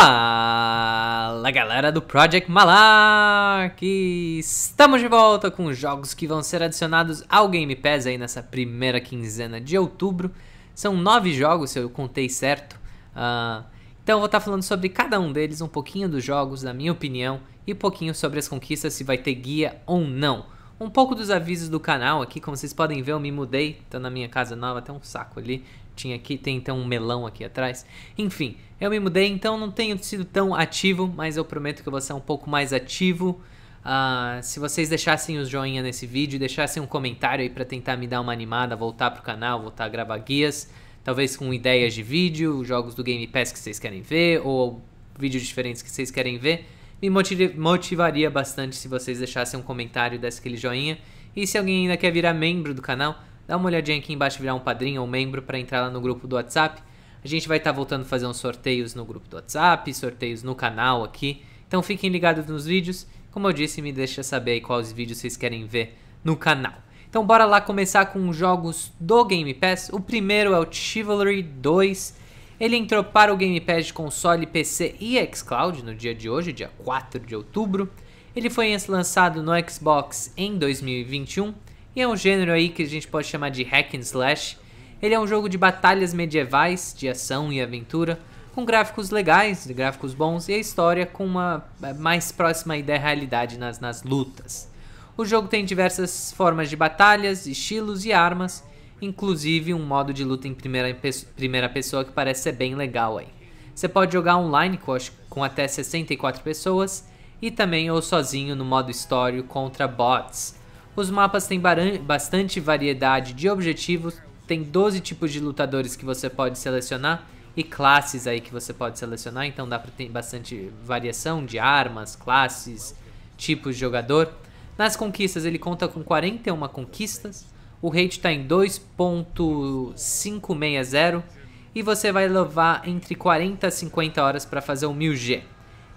Fala galera do Project Malark! Estamos de volta com jogos que vão ser adicionados ao Game Pass aí nessa primeira quinzena de outubro. São nove jogos, se eu contei certo. Uh, então eu vou estar tá falando sobre cada um deles, um pouquinho dos jogos, da minha opinião, e um pouquinho sobre as conquistas, se vai ter guia ou não. Um pouco dos avisos do canal aqui, como vocês podem ver, eu me mudei, tô na minha casa nova, tem um saco ali, tinha aqui, tem então um melão aqui atrás. Enfim, eu me mudei, então não tenho sido tão ativo, mas eu prometo que eu vou ser um pouco mais ativo. Uh, se vocês deixassem os joinha nesse vídeo, deixassem um comentário aí para tentar me dar uma animada, voltar pro canal, voltar a gravar guias, talvez com ideias de vídeo, jogos do Game Pass que vocês querem ver, ou vídeos diferentes que vocês querem ver. Me motivaria bastante se vocês deixassem um comentário e dessem aquele joinha. E se alguém ainda quer virar membro do canal, dá uma olhadinha aqui embaixo, virar um padrinho ou membro para entrar lá no grupo do WhatsApp. A gente vai estar tá voltando a fazer uns sorteios no grupo do WhatsApp, sorteios no canal aqui. Então fiquem ligados nos vídeos. Como eu disse, me deixa saber aí quais vídeos vocês querem ver no canal. Então bora lá começar com os jogos do Game Pass. O primeiro é o Chivalry 2 ele entrou para o Game Pass de console, PC e xCloud no dia de hoje, dia 4 de outubro. Ele foi lançado no Xbox em 2021 e é um gênero aí que a gente pode chamar de hack and slash. Ele é um jogo de batalhas medievais, de ação e aventura, com gráficos legais, gráficos bons e a história com uma eh, mais próxima ideia da realidade nas, nas lutas. O jogo tem diversas formas de batalhas, estilos e armas, inclusive um modo de luta em primeira, primeira pessoa que parece ser bem legal aí. Você pode jogar online com até 64 pessoas e também ou sozinho no modo história contra bots. Os mapas têm bastante variedade de objetivos, tem 12 tipos de lutadores que você pode selecionar e classes aí que você pode selecionar, então dá para ter bastante variação de armas, classes, tipos de jogador. Nas conquistas ele conta com 41 conquistas, o rate está em 2.560 e você vai levar entre 40 a 50 horas para fazer o 1000G.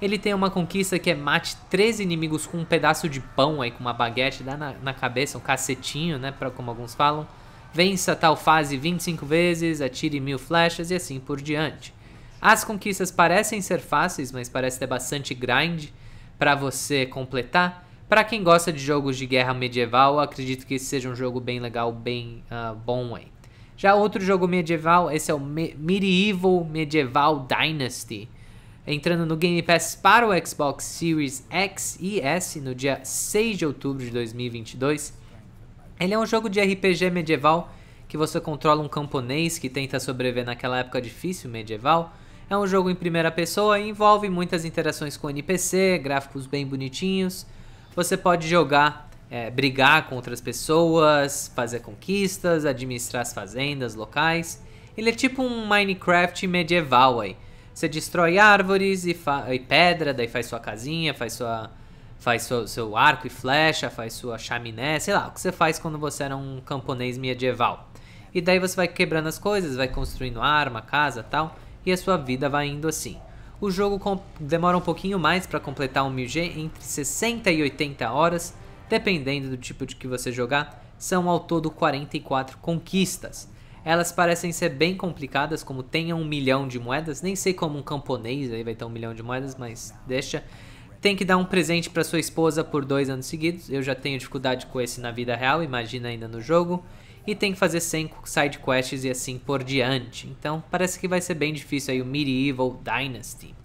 Ele tem uma conquista que é mate 13 inimigos com um pedaço de pão aí, com uma baguete dá na, na cabeça, um cacetinho, né, pra, como alguns falam. Vença tal fase 25 vezes, atire mil flechas e assim por diante. As conquistas parecem ser fáceis, mas parece ter bastante grind para você completar. Para quem gosta de jogos de guerra medieval, acredito que esse seja um jogo bem legal, bem uh, bom aí. Já outro jogo medieval, esse é o Me Medieval Medieval Dynasty. Entrando no Game Pass para o Xbox Series X e S no dia 6 de outubro de 2022. Ele é um jogo de RPG medieval que você controla um camponês que tenta sobreviver naquela época difícil medieval. É um jogo em primeira pessoa e envolve muitas interações com NPC, gráficos bem bonitinhos você pode jogar, é, brigar com outras pessoas, fazer conquistas, administrar as fazendas locais. Ele é tipo um Minecraft medieval aí. Você destrói árvores e, e pedra, daí faz sua casinha, faz sua faz seu, seu, arco e flecha, faz sua chaminé, sei lá, o que você faz quando você era um camponês medieval. E daí você vai quebrando as coisas, vai construindo arma, casa, tal, e a sua vida vai indo assim. O jogo demora um pouquinho mais para completar um 1000G, entre 60 e 80 horas, dependendo do tipo de que você jogar, são ao todo 44 conquistas. Elas parecem ser bem complicadas, como tenha um milhão de moedas, nem sei como um camponês aí vai ter um milhão de moedas, mas deixa. Tem que dar um presente para sua esposa por dois anos seguidos, eu já tenho dificuldade com esse na vida real, imagina ainda no jogo e tem que fazer 100 side quests e assim por diante. Então parece que vai ser bem difícil aí o Medieval Dynasty.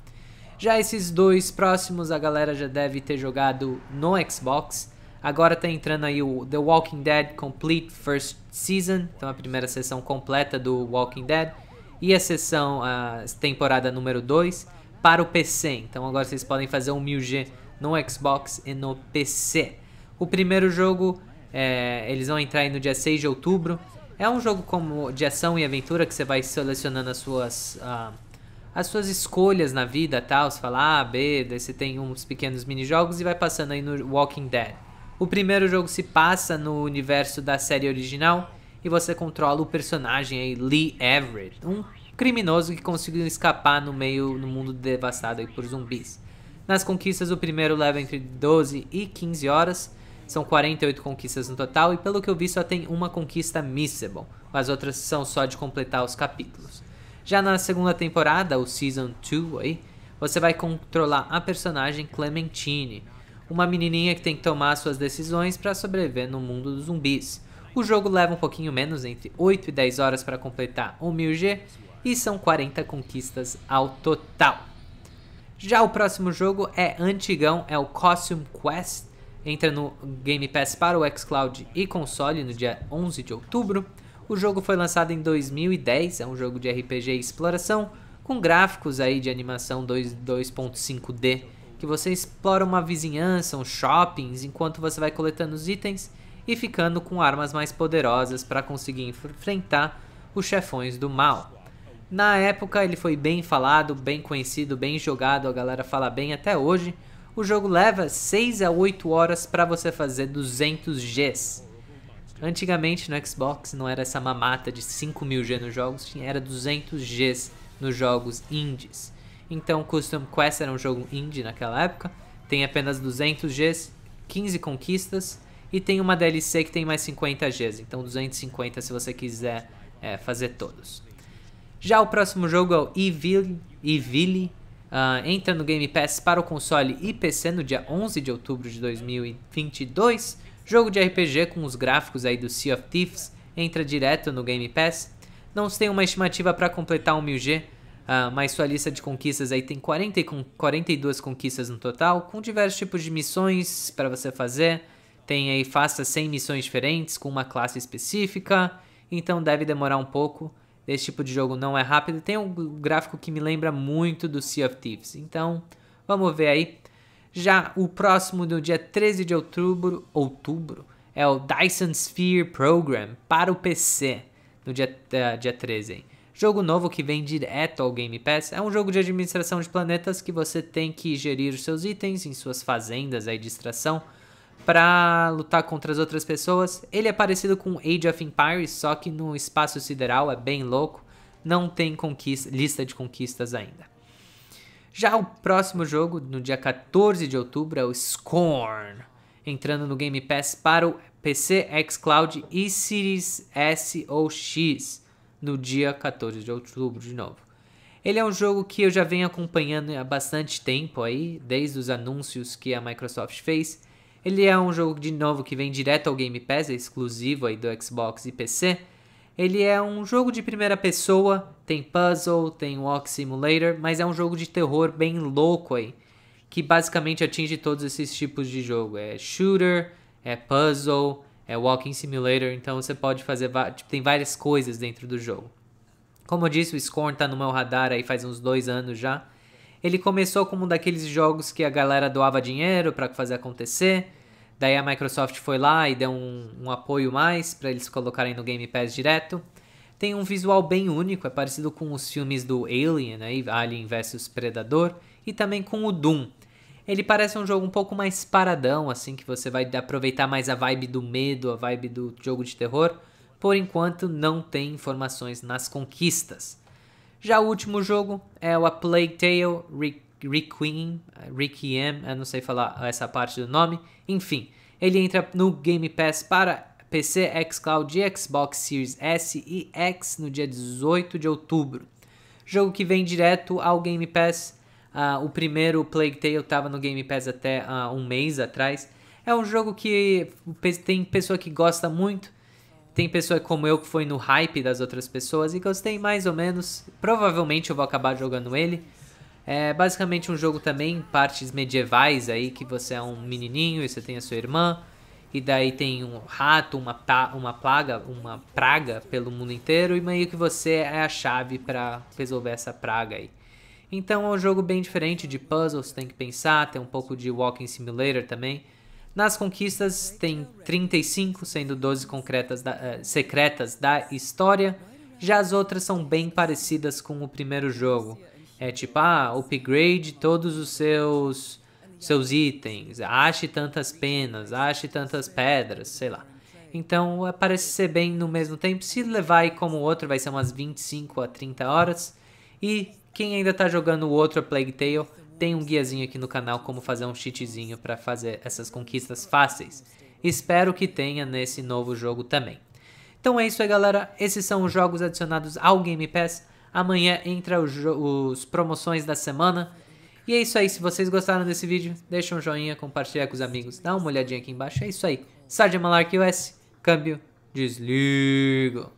Já esses dois próximos a galera já deve ter jogado no Xbox. Agora tá entrando aí o The Walking Dead Complete First Season, então a primeira sessão completa do Walking Dead e a sessão a temporada número 2 para o PC. Então agora vocês podem fazer o 1000G no Xbox e no PC. O primeiro jogo é, eles vão entrar aí no dia 6 de outubro. É um jogo como de ação e aventura que você vai selecionando as suas ah, as suas escolhas na vida, tá? você fala A, B, daí você tem uns pequenos mini-jogos e vai passando aí no Walking Dead. O primeiro jogo se passa no universo da série original e você controla o personagem aí Lee Everett, um criminoso que conseguiu escapar no meio no mundo devastado aí por zumbis. Nas conquistas, o primeiro leva entre 12 e 15 horas são 48 conquistas no total e pelo que eu vi só tem uma conquista missable, as outras são só de completar os capítulos. Já na segunda temporada, o Season 2 aí, você vai controlar a personagem Clementine, uma menininha que tem que tomar suas decisões para sobreviver no mundo dos zumbis. O jogo leva um pouquinho menos, entre 8 e 10 horas para completar o 1000G, e são 40 conquistas ao total. Já o próximo jogo é antigão, é o Costume Quest, entra no Game Pass para o xCloud e console no dia 11 de outubro. O jogo foi lançado em 2010, é um jogo de RPG e exploração, com gráficos aí de animação 2.5D, que você explora uma vizinhança, uns shoppings, enquanto você vai coletando os itens e ficando com armas mais poderosas para conseguir enfrentar os chefões do mal. Na época ele foi bem falado, bem conhecido, bem jogado, a galera fala bem até hoje o jogo leva 6 a 8 horas para você fazer 200 Gs. Antigamente no Xbox não era essa mamata de 5000 G nos jogos, era 200 Gs nos jogos indies. Então Custom Quest era um jogo indie naquela época, tem apenas 200 Gs, 15 conquistas e tem uma DLC que tem mais 50 Gs, então 250 se você quiser é, fazer todos. Já o próximo jogo é o Evil, Evil Uh, entra no Game Pass para o console e PC no dia 11 de outubro de 2022. Jogo de RPG com os gráficos aí do Sea of Thieves entra direto no Game Pass. Não tem uma estimativa para completar o 1000G, uh, mas sua lista de conquistas aí tem 40 com 42 conquistas no total, com diversos tipos de missões para você fazer. Tem aí faça 100 missões diferentes com uma classe específica, então deve demorar um pouco desse tipo de jogo não é rápido. Tem um gráfico que me lembra muito do Sea of Thieves. Então, vamos ver aí. Já o próximo do dia 13 de outubro, outubro é o Dyson Sphere Program para o PC, no dia, uh, dia 13. Hein? Jogo novo que vem direto ao Game Pass. É um jogo de administração de planetas que você tem que gerir os seus itens em suas fazendas aí de extração para lutar contra as outras pessoas. Ele é parecido com Age of Empires, só que no espaço sideral, é bem louco. Não tem conquista, lista de conquistas ainda. Já o próximo jogo, no dia 14 de outubro, é o Scorn, entrando no Game Pass para o PC, xCloud e Series S ou X, no dia 14 de outubro de novo. Ele é um jogo que eu já venho acompanhando há bastante tempo aí, desde os anúncios que a Microsoft fez, ele é um jogo de novo que vem direto ao Game Pass, é exclusivo aí do Xbox e PC. Ele é um jogo de primeira pessoa, tem puzzle, tem walk simulator, mas é um jogo de terror bem louco aí, que basicamente atinge todos esses tipos de jogo. É shooter, é puzzle, é walking simulator, então você pode fazer tipo, tem várias coisas dentro do jogo. Como eu disse, o Scorn tá no meu radar aí faz uns dois anos já. Ele começou como um daqueles jogos que a galera doava dinheiro para fazer acontecer. Daí a Microsoft foi lá e deu um, um apoio mais para eles colocarem no Game Pass direto. Tem um visual bem único, é parecido com os filmes do Alien, aí, né, Alien vs Predador, e também com o Doom. Ele parece um jogo um pouco mais paradão, assim, que você vai aproveitar mais a vibe do medo, a vibe do jogo de terror. Por enquanto, não tem informações nas conquistas. Já o último jogo é o A Plague Tale Requiem, Requiem, eu não sei falar essa parte do nome. Enfim, ele entra no Game Pass para PC, xCloud e Xbox Series S e X no dia 18 de outubro. Jogo que vem direto ao Game Pass. Uh, o primeiro Plague Tale estava no Game Pass até uh, um mês atrás. É um jogo que tem pessoa que gosta muito, tem pessoa como eu que foi no hype das outras pessoas e gostei mais ou menos. Provavelmente eu vou acabar jogando ele. É basicamente um jogo também, partes medievais aí, que você é um menininho e você tem a sua irmã. E daí tem um rato, uma, uma plaga, uma praga pelo mundo inteiro. E meio que você é a chave para resolver essa praga aí. Então é um jogo bem diferente de puzzles, tem que pensar. Tem um pouco de walking simulator também. Nas conquistas, tem 35, sendo 12 concretas da, uh, secretas da história. Já as outras são bem parecidas com o primeiro jogo. É tipo, ah, upgrade todos os seus seus itens, ache tantas penas, ache tantas pedras, sei lá. Então eh, parece ser bem no mesmo tempo. Se levar como o outro, vai ser umas 25 a 30 horas. E quem ainda está jogando o outro Plague Tale, tem um guiazinho aqui no canal como fazer um cheatzinho para fazer essas conquistas fáceis. Espero que tenha nesse novo jogo também. Então é isso aí galera, esses são os jogos adicionados ao Game Pass. Amanhã entra os, os promoções da semana. E é isso aí, se vocês gostaram desse vídeo, deixa um joinha, compartilha com os amigos, dá uma olhadinha aqui embaixo. É isso aí, Sarge Malark US, câmbio, desligo.